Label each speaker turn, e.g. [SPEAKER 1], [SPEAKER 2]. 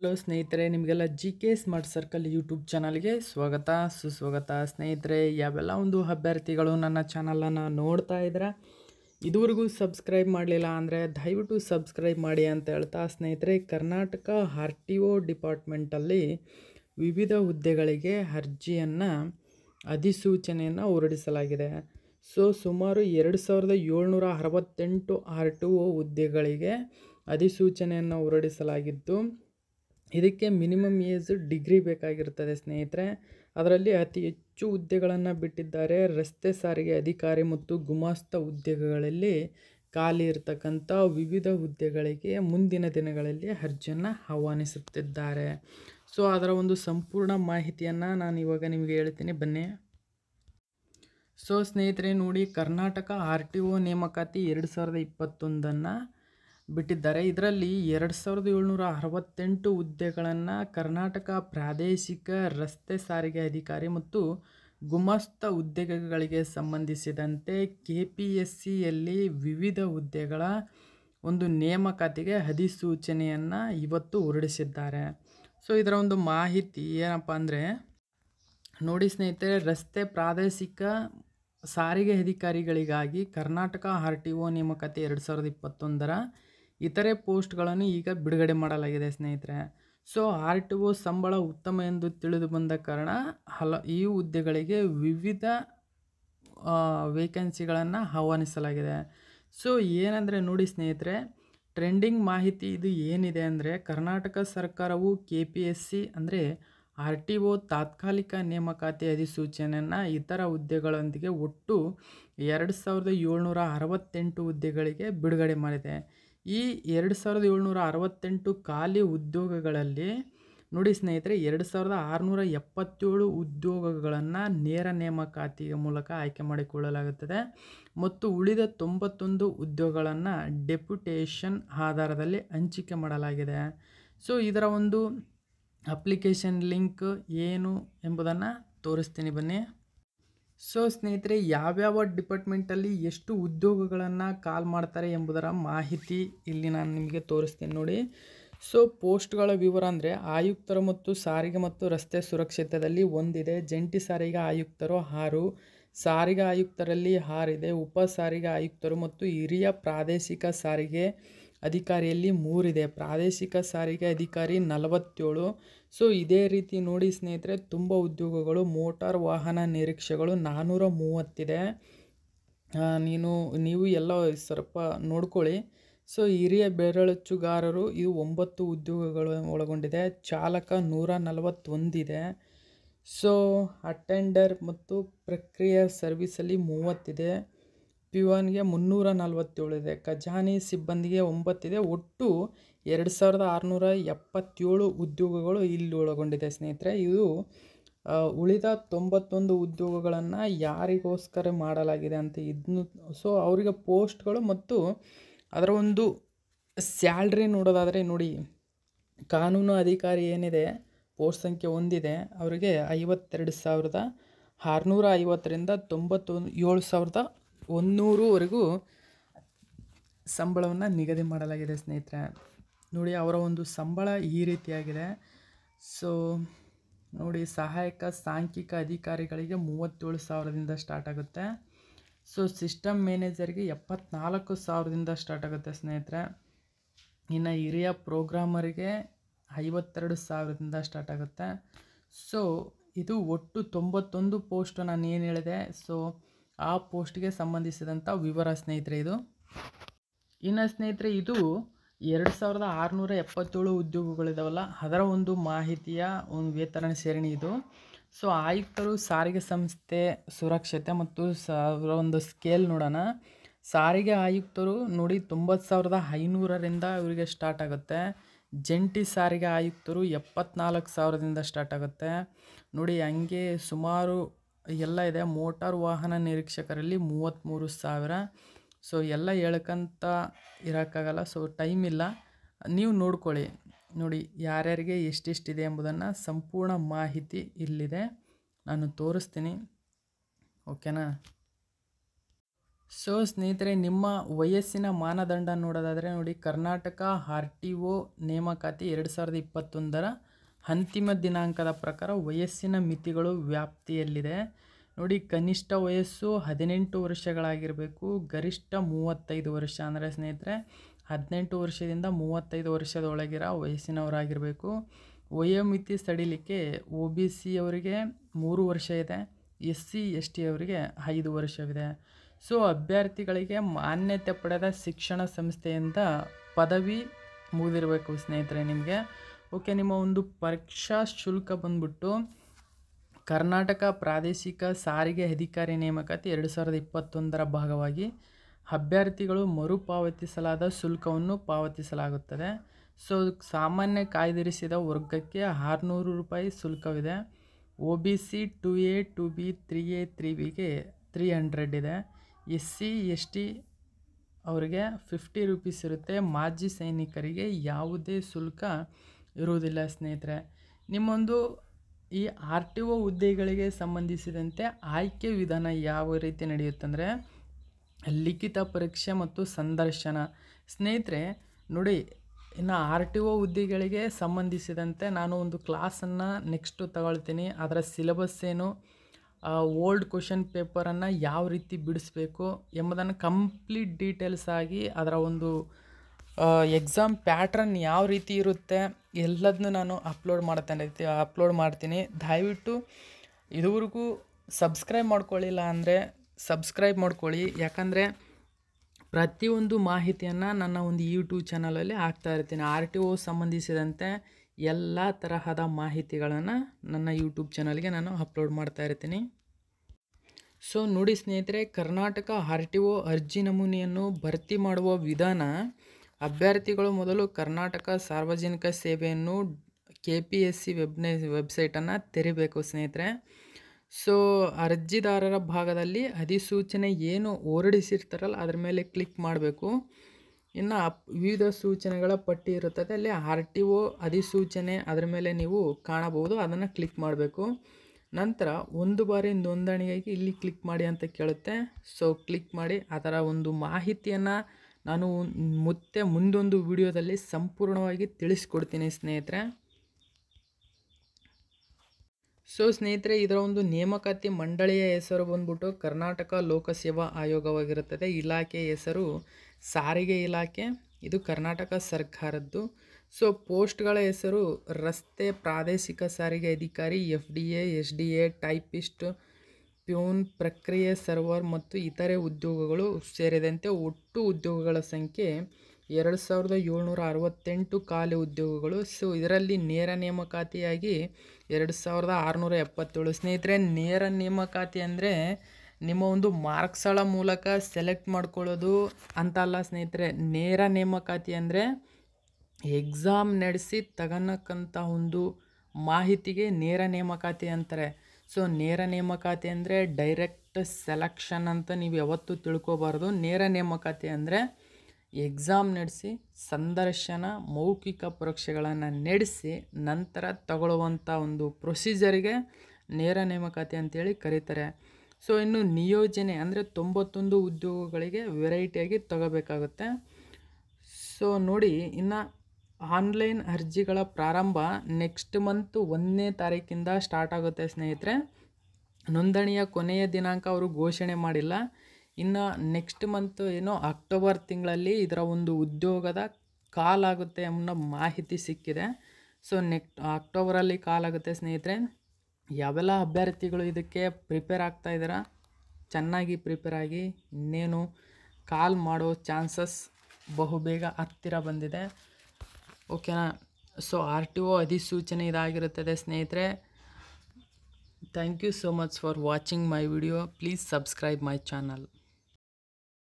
[SPEAKER 1] hello ಸ್ನೇಹಿತರೆ ನಿಮಗೆಲ್ಲ G K smart circle YouTube ಚಾನಲ್ಗೆ ಸ್ವಾಗತ ಸುಸ್ವಾಗತ ಸ್ನೇಹಿತರೆ ಯಾವೆಲ್ಲ ಒಂದು ಅಭ್ಯರ್ಥಿಗಳು ನನ್ನ ಚಾನಲನ್ನು ನೋಡ್ತಾ ಇದ್ದಾರೆ ಇದುವರೆಗೂ ಸಬ್ಸ್ಕ್ರೈಬ್ ಮಾಡಲಿಲ್ಲ ಅಂದರೆ ದಯವಿಟ್ಟು ಸಬ್ಸ್ಕ್ರೈಬ್ ಮಾಡಿ ಅಂತ ಹೇಳ್ತಾ ಸ್ನೇಹಿತರೆ ಕರ್ನಾಟಕ ಆರ್ ಟಿ ಒ ಡಿಪಾರ್ಟ್ಮೆಂಟಲ್ಲಿ ವಿವಿಧ ಹುದ್ದೆಗಳಿಗೆ ಅರ್ಜಿಯನ್ನು ಅಧಿಸೂಚನೆಯನ್ನು ಹೊರಡಿಸಲಾಗಿದೆ ಸೊ ಸುಮಾರು ಎರಡು ಸಾವಿರದ ಏಳ್ನೂರ ಅರವತ್ತೆಂಟು ಆರ್ ಟಿ ಒ ಹುದ್ದೆಗಳಿಗೆ ಅಧಿಸೂಚನೆಯನ್ನು ಹೊರಡಿಸಲಾಗಿದ್ದು ಇದಕ್ಕೆ ಮಿನಿಮಮ್ ಏಜ್ ಡಿಗ್ರಿ ಬೇಕಾಗಿರುತ್ತದೆ ಸ್ನೇಹಿತರೆ ಅದರಲ್ಲಿ ಅತಿ ಹೆಚ್ಚು ಹುದ್ದೆಗಳನ್ನು ಬಿಟ್ಟಿದ್ದಾರೆ ರಸ್ತೆ ಸಾರಿಗೆ ಅಧಿಕಾರಿ ಮತ್ತು ಗುಮಾಸ್ತ ಹುದ್ದೆಗಳಲ್ಲಿ ಖಾಲಿ ಇರತಕ್ಕಂಥ ವಿವಿಧ ಹುದ್ದೆಗಳಿಗೆ ಮುಂದಿನ ದಿನಗಳಲ್ಲಿ ಅರ್ಜಿಯನ್ನು ಆಹ್ವಾನಿಸುತ್ತಿದ್ದಾರೆ ಸೊ ಅದರ ಒಂದು ಸಂಪೂರ್ಣ ಮಾಹಿತಿಯನ್ನು ನಾನು ಇವಾಗ ನಿಮಗೆ ಹೇಳ್ತೀನಿ ಬನ್ನಿ ಸೊ ಸ್ನೇಹಿತರೆ ನೋಡಿ ಕರ್ನಾಟಕ ಆರ್ ಟಿ ಒ ನೇಮಕಾತಿ ಎರಡು ಸಾವಿರದ ಇಪ್ಪತ್ತೊಂದನ್ನು ಬಿಟ್ಟಿದ್ದಾರೆ ಇದರಲ್ಲಿ ಎರಡು ಸಾವಿರದ ಏಳ್ನೂರ ಅರವತ್ತೆಂಟು ಹುದ್ದೆಗಳನ್ನು ಕರ್ನಾಟಕ ಪ್ರಾದೇಶಿಕ ರಸ್ತೆ ಸಾರಿಗೆ ಅಧಿಕಾರಿ ಮತ್ತು ಗುಮಾಸ್ತ ಹುದ್ದೆಗಳಿಗೆ ಸಂಬಂಧಿಸಿದಂತೆ ಕೆ ಪಿ ಎಸ್ ಸಿಯಲ್ಲಿ ವಿವಿಧ ಹುದ್ದೆಗಳ ಒಂದು ನೇಮಕಾತಿಗೆ ಅಧಿಸೂಚನೆಯನ್ನು ಇವತ್ತು ಹೊರಡಿಸಿದ್ದಾರೆ ಸೊ ಇದರ ಒಂದು ಮಾಹಿತಿ ಏನಪ್ಪ ಅಂದರೆ ನೋಡಿ ಸ್ನೇಹಿತರೆ ರಸ್ತೆ ಪ್ರಾದೇಶಿಕ ಸಾರಿಗೆ ಅಧಿಕಾರಿಗಳಿಗಾಗಿ ಕರ್ನಾಟಕ ಆರ್ ಟಿ ಒ ನೇಮಕಾತಿ ಎರಡು ಸಾವಿರದ ಇಪ್ಪತ್ತೊಂದರ ಇತರೆ ಪೋಸ್ಟ್ಗಳನ್ನು ಈಗ ಬಿಡುಗಡೆ ಮಾಡಲಾಗಿದೆ ಸ್ನೇಹಿತರೆ ಸೊ ಆರ್ ಟಿ ಒ ಸಂಬಳ ಉತ್ತಮ ಎಂದು ತಿಳಿದು ಬಂದ ಕಾರಣ ಹಲ ಈ ಹುದ್ದೆಗಳಿಗೆ ವಿವಿಧ ವೇಕೆನ್ಸಿಗಳನ್ನು ಆಹ್ವಾನಿಸಲಾಗಿದೆ ಸೊ ಏನಂದರೆ ನೋಡಿ ಸ್ನೇಹಿತರೆ ಟ್ರೆಂಡಿಂಗ್ ಮಾಹಿತಿ ಇದು ಏನಿದೆ ಅಂದರೆ ಕರ್ನಾಟಕ ಸರ್ಕಾರವು ಕೆ ಪಿ ಎಸ್ ಸಿ ಅಂದರೆ ಆರ್ ಟಿ ಒ ತಾತ್ಕಾಲಿಕ ನೇಮಕಾತಿ ಅಧಿಸೂಚನೆಯನ್ನು ಇತರ ಹುದ್ದೆಗಳೊಂದಿಗೆ ಒಟ್ಟು ಎರಡು ಸಾವಿರದ ಏಳ್ನೂರ ಅರವತ್ತೆಂಟು ಹುದ್ದೆಗಳಿಗೆ ಬಿಡುಗಡೆ ಮಾಡಿದೆ ಈ ಎರಡು ಸಾವಿರದ ಏಳ್ನೂರ ಅರವತ್ತೆಂಟು ಖಾಲಿ ಉದ್ಯೋಗಗಳಲ್ಲಿ ನೋಡಿ ಸ್ನೇಹಿತರೆ ಎರಡು ಸಾವಿರದ ಆರುನೂರ ಎಪ್ಪತ್ತೇಳು ಉದ್ಯೋಗಗಳನ್ನು ನೇರ ನೇಮಕಾತಿ ಮೂಲಕ ಆಯ್ಕೆ ಮಾಡಿಕೊಳ್ಳಲಾಗುತ್ತದೆ ಮತ್ತು ಉಳಿದ ತೊಂಬತ್ತೊಂದು ಉದ್ಯೋಗಗಳನ್ನು ಡೆಪ್ಯುಟೇಷನ್ ಆಧಾರದಲ್ಲಿ ಹಂಚಿಕೆ ಮಾಡಲಾಗಿದೆ ಸೊ ಇದರ ಒಂದು ಅಪ್ಲಿಕೇಶನ್ ಲಿಂಕ್ ಏನು ಎಂಬುದನ್ನು ತೋರಿಸ್ತೀನಿ ಬನ್ನಿ ಸೊ ಸ್ನೇಹಿತರೆ ಯಾವ್ಯಾವ ಡಿಪಾರ್ಟ್ಮೆಂಟಲ್ಲಿ ಎಷ್ಟು ಉದ್ಯೋಗಗಳನ್ನು ಕಾಲ್ ಮಾಡ್ತಾರೆ ಎಂಬುದರ ಮಾಹಿತಿ ಇಲ್ಲಿ ನಾನು ನಿಮಗೆ ತೋರಿಸ್ತೀನಿ ನೋಡಿ ಸೊ ಪೋಸ್ಟ್ಗಳ ವಿವರ ಅಂದರೆ ಆಯುಕ್ತರು ಮತ್ತು ಸಾರಿಗೆ ಮತ್ತು ರಸ್ತೆ ಸುರಕ್ಷಿತದಲ್ಲಿ ಒಂದಿದೆ ಜಂಟಿ ಸಾರಿಗೆ ಆಯುಕ್ತರು ಆರು ಸಾರಿಗೆ ಆಯುಕ್ತರಲ್ಲಿ ಆರಿದೆ ಉಪ ಸಾರಿಗೆ ಆಯುಕ್ತರು ಮತ್ತು ಹಿರಿಯ ಪ್ರಾದೇಶಿಕ ಸಾರಿಗೆ ಅಧಿಕಾರಿಯಲ್ಲಿ ಮೂರಿದೆ ಪ್ರಾದೇಶಿಕ ಸಾರಿಗೆ ಅಧಿಕಾರಿ ನಲವತ್ತೇಳು ಸೊ ಇದೇ ರೀತಿ ನೋಡಿ ಸ್ನೇಹಿತರೆ ತುಂಬ ಉದ್ಯೋಗಗಳು ಮೋಟಾರ್ ವಾಹನ ನಿರೀಕ್ಷೆಗಳು ನಾನ್ನೂರ ಮೂವತ್ತಿದೆ ನೀನು ನೀವು ಎಲ್ಲ ಸ್ವಲ್ಪ ನೋಡ್ಕೊಳ್ಳಿ ಸೊ ಹಿರಿಯ ಬೆರಳಚ್ಚುಗಾರರು ಇವು ಒಂಬತ್ತು ಉದ್ಯೋಗಗಳು ಒಳಗೊಂಡಿದೆ ಚಾಲಕ ನೂರ ನಲವತ್ತೊಂದಿದೆ ಸೊ ಅಟೆಂಡರ್ ಮತ್ತು ಪ್ರಕ್ರಿಯೆ ಸರ್ವಿಸಲ್ಲಿ ಮೂವತ್ತಿದೆ ಪಿವಾನ್ಗೆ ಮುನ್ನೂರ ಇದೆ ಖಜಾನೆ ಸಿಬ್ಬಂದಿಗೆ ಒಂಬತ್ತಿದೆ ಒಟ್ಟು ಎರಡು ಸಾವಿರದ ಆರುನೂರ ಎಪ್ಪತ್ತೇಳು ಉದ್ಯೋಗಗಳು ಇಲ್ಲಿ ಒಳಗೊಂಡಿದೆ ಸ್ನೇಹಿತರೆ ಇದು ಉಳಿದ ತೊಂಬತ್ತೊಂದು ಉದ್ಯೋಗಗಳನ್ನು ಯಾರಿಗೋಸ್ಕರ ಮಾಡಲಾಗಿದೆ ಅಂತ ಇದನ್ನು ಸೊ ಅವರಿಗೆ ಪೋಸ್ಟ್ಗಳು ಮತ್ತು ಅದರ ಒಂದು ಸ್ಯಾಲ್ರಿ ನೋಡೋದಾದರೆ ನೋಡಿ ಕಾನೂನು ಅಧಿಕಾರಿ ಏನಿದೆ ಪೋಸ್ಟ್ ಸಂಖ್ಯೆ ಒಂದಿದೆ ಅವರಿಗೆ ಐವತ್ತೆರಡು ಸಾವಿರದ ಆರುನೂರ ಐವತ್ತರಿಂದ ತೊಂಬತ್ತೊಂದು ಏಳು ಸಾವಿರದ ಒಂದೂರುವರೆಗೂ ಸಂಬಳವನ್ನು ನಿಗದಿ ಮಾಡಲಾಗಿದೆ ಸ್ನೇಹಿತರೆ ನೋಡಿ ಅವರ ಒಂದು ಸಂಬಳ ಈ ರೀತಿಯಾಗಿದೆ ಸೊ ನೋಡಿ ಸಹಾಯಕ ಸಾಂಖ್ಯಿಕ ಅಧಿಕಾರಿಗಳಿಗೆ ಮೂವತ್ತೇಳು ಸಾವಿರದಿಂದ ಸ್ಟಾರ್ಟ್ ಆಗುತ್ತೆ ಸೊ ಸಿಸ್ಟಮ್ ಮ್ಯಾನೇಜರ್ಗೆ ಎಪ್ಪತ್ನಾಲ್ಕು ಸಾವಿರದಿಂದ ಸ್ಟಾರ್ಟ್ ಆಗುತ್ತೆ ಸ್ನೇಹಿತರೆ ಇನ್ನು ಹಿರಿಯ ಪ್ರೋಗ್ರಾಮರಿಗೆ ಐವತ್ತೆರಡು ಸಾವಿರದಿಂದ ಸ್ಟಾರ್ಟ್ ಆಗುತ್ತೆ ಸೊ ಇದು ಒಟ್ಟು ತೊಂಬತ್ತೊಂದು ಪೋಸ್ಟು ನಾನು ಏನು ಹೇಳಿದೆ ಸೊ ಆ ಪೋಸ್ಟ್ಗೆ ಸಂಬಂಧಿಸಿದಂಥ ವಿವರ ಸ್ನೇಹಿತರೆ ಇದು ಇನ್ನು ಸ್ನೇಹಿತರೆ ಇದು ಎರಡು ಸಾವಿರದ ಆರುನೂರ ಎಪ್ಪತ್ತೇಳು ಉದ್ಯೋಗಗಳಿದಾವಲ್ಲ ಅದರ ಒಂದು ಮಾಹಿತಿಯ ಒಂದು ವೇತನ ಸೇರಣಿ ಇದು ಸೊ ಆಯುಕ್ತರು ಸಾರಿಗೆ ಸಂಸ್ಥೆ ಸುರಕ್ಷತೆ ಮತ್ತು ಸಾವಿರ ಒಂದು ಸ್ಕೇಲ್ ನೋಡೋಣ ಸಾರಿಗೆ ಆಯುಕ್ತರು ನೋಡಿ ತೊಂಬತ್ತು ಸಾವಿರದ ಐನೂರರಿಂದ ಇವರಿಗೆ ಸ್ಟಾರ್ಟ್ ಆಗುತ್ತೆ ಜಂಟಿ ಸಾರಿಗೆ ಆಯುಕ್ತರು ಎಪ್ಪತ್ನಾಲ್ಕು ಸಾವಿರದಿಂದ ಸ್ಟಾರ್ಟ್ ಆಗುತ್ತೆ ನೋಡಿ ಹಂಗೆ ಸುಮಾರು ಎಲ್ಲ ಇದೆ ಮೋಟಾರ್ ವಾಹನ ನಿರೀಕ್ಷಕರಲ್ಲಿ ಮೂವತ್ತ್ಮೂರು ಸಾವಿರ ಸೊ ಎಲ್ಲ ಹೇಳ್ಕಂತ ಇರೋಕ್ಕಾಗಲ್ಲ ಸೊ ಟೈಮ್ ಇಲ್ಲ ನೀವು ನೋಡ್ಕೊಳ್ಳಿ ನೋಡಿ ಯಾರ್ಯಾರಿಗೆ ಎಷ್ಟೆಷ್ಟಿದೆ ಎಂಬುದನ್ನು ಸಂಪೂರ್ಣ ಮಾಹಿತಿ ಇಲ್ಲಿದೆ ನಾನು ತೋರಿಸ್ತೀನಿ ಓಕೆನಾ ಸೊ ಸ್ನೇಹಿತರೆ ನಿಮ್ಮ ವಯಸ್ಸಿನ ಮಾನದಂಡ ನೋಡೋದಾದರೆ ನೋಡಿ ಕರ್ನಾಟಕ ಆರ್ ಟಿ ಒ ನೇಮಕಾತಿ ಎರಡು ಸಾವಿರದ ಇಪ್ಪತ್ತೊಂದರ ಅಂತಿಮ ದಿನಾಂಕದ ಪ್ರಕಾರ ವಯಸ್ಸಿನ ಮಿತಿಗಳು ವ್ಯಾಪ್ತಿಯಲ್ಲಿದೆ ನೋಡಿ ಕನಿಷ್ಠ ವಯಸ್ಸು ಹದಿನೆಂಟು ವರ್ಷಗಳಾಗಿರಬೇಕು ಗರಿಷ್ಠ ಮೂವತ್ತೈದು ವರ್ಷ ಅಂದರೆ ಸ್ನೇಹಿತರೆ ಹದಿನೆಂಟು ವರ್ಷದಿಂದ ಮೂವತ್ತೈದು ವರ್ಷದೊಳಗಿರ ವಯಸ್ಸಿನವರಾಗಿರಬೇಕು ವಯೋಮಿತಿ ಸಡಿಲಿಕ್ಕೆ ಒ ಬಿ ಸಿ ಅವರಿಗೆ ಮೂರು ವರ್ಷ ಇದೆ ಎಸ್ ಸಿ ಎಸ್ ಟಿ ಅವರಿಗೆ ಐದು ವರ್ಷವಿದೆ ಸೊ ಅಭ್ಯರ್ಥಿಗಳಿಗೆ ಮಾನ್ಯತೆ ಪಡೆದ ಶಿಕ್ಷಣ ಸಂಸ್ಥೆಯಿಂದ ಪದವಿ ಮುಗಿದಿರಬೇಕು ಸ್ನೇಹಿತರೆ ನಿಮಗೆ ಓಕೆ ನಿಮ್ಮ ಒಂದು ಪರೀಕ್ಷಾ ಶುಲ್ಕ ಬಂದ್ಬಿಟ್ಟು ಕರ್ನಾಟಕ ಪ್ರಾದೇಶಿಕ ಸಾರಿಗೆ ಅಧಿಕಾರಿ ನೇಮಕಾತಿ ಎರಡು ಸಾವಿರದ ಇಪ್ಪತ್ತೊಂದರ ಭಾಗವಾಗಿ ಅಭ್ಯರ್ಥಿಗಳು ಮರುಪಾವತಿಸಲಾದ ಶುಲ್ಕವನ್ನು ಪಾವತಿಸಲಾಗುತ್ತದೆ ಸೊ ಸಾಮಾನ್ಯ ಕಾಯ್ದಿರಿಸಿದ ವರ್ಗಕ್ಕೆ ಆರುನೂರು ರೂಪಾಯಿ ಶುಲ್ಕವಿದೆ O B C two A two B three A ತ್ರೀ ಬಿಗೆ ತ್ರೀ ಹಂಡ್ರೆಡ್ ಇದೆ ಎಸ್ ಸಿ ಎಸ್ ಟಿ ಅವರಿಗೆ ಫಿಫ್ಟಿ ರುಪೀಸ್ ಇರುತ್ತೆ ಮಾಜಿ ಸೈನಿಕರಿಗೆ ಯಾವುದೇ ಶುಲ್ಕ ಇರುವುದಿಲ್ಲ ಸ್ನೇಹಿತರೆ ನಿಮ್ಮೊಂದು ಈ ಆರ್ ಟಿ ಒ ಹುದ್ದೆಗಳಿಗೆ ಸಂಬಂಧಿಸಿದಂತೆ ಆಯ್ಕೆ ವಿಧಾನ ಯಾವ ರೀತಿ ನಡೆಯುತ್ತಂದರೆ ಲಿಖಿತ ಪರೀಕ್ಷೆ ಮತ್ತು ಸಂದರ್ಶನ ಸ್ನೇಹಿತರೆ ನೋಡಿ ಇನ್ನು ಆರ್ ಟಿ ಒ ಹುದ್ದೆಗಳಿಗೆ ಸಂಬಂಧಿಸಿದಂತೆ ನಾನು ಒಂದು ಕ್ಲಾಸನ್ನು ನೆಕ್ಸ್ಟು ತಗೊಳ್ತೀನಿ ಅದರ ಸಿಲೆಬಸ್ ಏನು ಓಲ್ಡ್ ಕ್ವಶನ್ ಪೇಪರನ್ನು ಯಾವ ರೀತಿ ಬಿಡಿಸ್ಬೇಕು ಎಂಬುದನ್ನು ಕಂಪ್ಲೀಟ್ ಡೀಟೇಲ್ಸ್ ಆಗಿ ಅದರ ಒಂದು ಎಕ್ಸಾಮ್ ಪ್ಯಾಟ್ರನ್ ಯಾವ ರೀತಿ ಇರುತ್ತೆ ಎಲ್ಲದನ್ನೂ ನಾನು ಅಪ್ಲೋಡ್ ಮಾಡ್ತಾನೆ ಅಪ್ಲೋಡ್ ಮಾಡ್ತೀನಿ ದಯವಿಟ್ಟು ಇದುವರೆಗೂ ಸಬ್ಸ್ಕ್ರೈಬ್ ಮಾಡ್ಕೊಳ್ಳಿಲ್ಲ ಅಂದರೆ ಸಬ್ಸ್ಕ್ರೈಬ್ ಮಾಡ್ಕೊಳ್ಳಿ ಯಾಕಂದರೆ ಪ್ರತಿಯೊಂದು ಮಾಹಿತಿಯನ್ನು ನನ್ನ ಒಂದು ಯೂಟ್ಯೂಬ್ ಚಾನಲಲ್ಲಿ ಹಾಕ್ತಾ ಇರ್ತೀನಿ ಆರ್ ಟಿ ಒ ಸಂಬಂಧಿಸಿದಂತೆ ಎಲ್ಲ ತರಹದ ಮಾಹಿತಿಗಳನ್ನು ನನ್ನ ಯೂಟ್ಯೂಬ್ ಚಾನಲ್ಗೆ ನಾನು ಅಪ್ಲೋಡ್ ಮಾಡ್ತಾ ಇರ್ತೀನಿ ಸೊ ನೋಡಿ ಸ್ನೇಹಿತರೆ ಕರ್ನಾಟಕ ಆರ್ ಟಿ ಒ ಅರ್ಜಿ ನಮೂನೆಯನ್ನು ಭರ್ತಿ ಮಾಡುವ ವಿಧಾನ ಅಭ್ಯರ್ಥಿಗಳು ಮೊದಲು ಕರ್ನಾಟಕ ಸಾರ್ವಜನಿಕ ಸೇವೆಯನ್ನು ಕೆ ಪಿ ಎಸ್ ಸಿ ವೆಬ್ನೆ ವೆಬ್ಸೈಟನ್ನು ತೆರಿಬೇಕು ಸ್ನೇಹಿತರೆ ಸೊ ಅರ್ಜಿದಾರರ ಭಾಗದಲ್ಲಿ ಅಧಿಸೂಚನೆ ಏನು ಹೊರಡಿಸಿರ್ತಾರಲ್ಲ ಅದರ ಮೇಲೆ ಕ್ಲಿಕ್ ಮಾಡಬೇಕು ಇನ್ನು ವಿವಿಧ ಸೂಚನೆಗಳ ಪಟ್ಟಿ ಇರುತ್ತದೆ ಅಲ್ಲಿ ಆರ್ ಟಿ ಒ ಅಧಿಸೂಚನೆ ಅದರ ಮೇಲೆ ನೀವು ಕಾಣಬಹುದು ಅದನ್ನು ಕ್ಲಿಕ್ ಮಾಡಬೇಕು ನಂತರ ಒಂದು ಬಾರಿ ನೋಂದಣಿಗಾಗಿ ಇಲ್ಲಿ ಕ್ಲಿಕ್ ಮಾಡಿ ಅಂತ ಕೇಳುತ್ತೆ ಸೊ ಕ್ಲಿಕ್ ಮಾಡಿ ಅದರ ಒಂದು ಮಾಹಿತಿಯನ್ನು ನಾನು ಮತ್ತೆ ಮುಂದೊಂದು ವಿಡಿಯೋದಲ್ಲಿ ಸಂಪೂರ್ಣವಾಗಿ ತಿಳಿಸ್ಕೊಡ್ತೀನಿ ಸ್ನೇಹಿತರೆ ಸೊ ಸ್ನೇಹಿತರೆ ಇದರ ಒಂದು ನೇಮಕಾತಿ ಮಂಡಳಿಯ ಹೆಸರು ಬಂದ್ಬಿಟ್ಟು ಕರ್ನಾಟಕ ಲೋಕಸೇವಾ ಆಯೋಗವಾಗಿರುತ್ತದೆ ಇಲಾಖೆ ಹೆಸರು ಸಾರಿಗೆ ಇಲಾಖೆ ಇದು ಕರ್ನಾಟಕ ಸರ್ಕಾರದ್ದು ಸೊ ಪೋಸ್ಟ್ಗಳ ಹೆಸರು ರಸ್ತೆ ಪ್ರಾದೇಶಿಕ ಸಾರಿಗೆ ಅಧಿಕಾರಿ F D A S D A typist peon ಪ್ರಕ್ರಿಯೆ ಸರ್ವರ್ ಮತ್ತು ಇತರೆ ಉದ್ಯೋಗಗಳು ಸೇರಿದಂತೆ ಒಟ್ಟು ಉದ್ಯೋಗಗಳ ಸಂಖ್ಯೆ ಎರಡು ಸಾವಿರದ ಏಳ್ನೂರ ಅರವತ್ತೆಂಟು ಖಾಲಿ ಉದ್ಯೋಗಗಳು ಸೊ ಇದರಲ್ಲಿ ನೇರ ನೇಮಕಾತಿಯಾಗಿ ಎರಡು ಸಾವಿರದ ಆರುನೂರ ಎಪ್ಪತ್ತೇಳು ಸ್ನೇಹಿತರೆ ನೇರ ನೇಮಕಾತಿ ಅಂದರೆ ನಿಮ್ಮ ಒಂದು ಮಾರ್ಕ್ಸ್ಗಳ ಮೂಲಕ ಸೆಲೆಕ್ಟ್ ಮಾಡ್ಕೊಳ್ಳೋದು ಅಂತ ಅಲ್ಲ ಸ್ನೇಹಿತರೆ ನೇರ ನೇಮಕಾತಿ ಅಂದರೆ ಎಕ್ಸಾಮ್ ನಡೆಸಿ ತಗೊಳಕ್ಕಂಥ ಒಂದು ಮಾಹಿತಿಗೆ ನೇರ ನೇಮಕಾತಿ ಅಂತಾರೆ ಸೊ ನೇರ ನೇಮಕಾತಿ ಅಂದರೆ ಡೈರೆಕ್ಟ್ ಸೆಲೆಕ್ಷನ್ ಅಂತ ನೀವು ಯಾವತ್ತೂ ತಿಳ್ಕೊಬಾರ್ದು ನೇರ ನೇಮಕಾತಿ ಅಂದರೆ ಎಕ್ಸಾಮ್ ನಡೆಸಿ ಸಂದರ್ಶನ ಮೌಖಿಕ ಪರೀಕ್ಷೆಗಳನ್ನು ನಡೆಸಿ ನಂತರ ತಗೊಳ್ಳುವಂಥ ಒಂದು ಪ್ರೊಸೀಜರಿಗೆ ನೇರ ನೇಮಕಾತಿ ಅಂತೇಳಿ ಕರೀತಾರೆ ಸೊ ಇನ್ನು ನಿಯೋಜನೆ ಅಂದರೆ ತೊಂಬತ್ತೊಂದು ಉದ್ಯೋಗಗಳಿಗೆ ವೆರೈಟಿಯಾಗಿ ತಗೋಬೇಕಾಗುತ್ತೆ ಸೊ ನೋಡಿ ಇನ್ನು ಆನ್ಲೈನ್ ಅರ್ಜಿಗಳ ಪ್ರಾರಂಭ ನೆಕ್ಸ್ಟ್ ಮಂತ್ ಒಂದನೇ ತಾರೀಕಿಂದ ಸ್ಟಾರ್ಟ್ ಆಗುತ್ತೆ ಸ್ನೇಹಿತರೆ ನೋಂದಣಿಯ ಕೊನೆಯ ದಿನಾಂಕ ಅವರು ಘೋಷಣೆ ಮಾಡಿಲ್ಲ ಇನ್ನು ನೆಕ್ಸ್ಟ್ ಮಂತ್ ಏನೋ ಅಕ್ಟೋಬರ್ ತಿಂಗಳಲ್ಲಿ ಇದರ ಒಂದು ಉದ್ಯೋಗದ ಕಾಲ್ ಆಗುತ್ತೆ ಅನ್ನೋ ಮಾಹಿತಿ ಸಿಕ್ಕಿದೆ ಸೊ ನೆಕ್ಸ್ಟ್ ಅಕ್ಟೋಬರಲ್ಲಿ ಆಗುತ್ತೆ ಸ್ನೇಹಿತರೆ ಯಾವೆಲ್ಲ ಅಭ್ಯರ್ಥಿಗಳು ಇದಕ್ಕೆ ಪ್ರಿಪೇರ್ ಆಗ್ತಾ ಇದ್ದೀರಾ ಚೆನ್ನಾಗಿ ಪ್ರಿಪೇರ್ ಆಗಿ ಇನ್ನೇನು ಕಾಲ್ ಮಾಡೋ ಚಾನ್ಸಸ್ ಬಹುಬೇಗ ಹತ್ತಿರ ಬಂದಿದೆ ಓಕೆನಾ ಸೊ ಆರ್ ಟಿ ಒ ಅಧಿಸೂಚನೆ ಇದಾಗಿರುತ್ತದೆ ಸ್ನೇಹಿತರೆ thank you so much for watching my video please subscribe my channel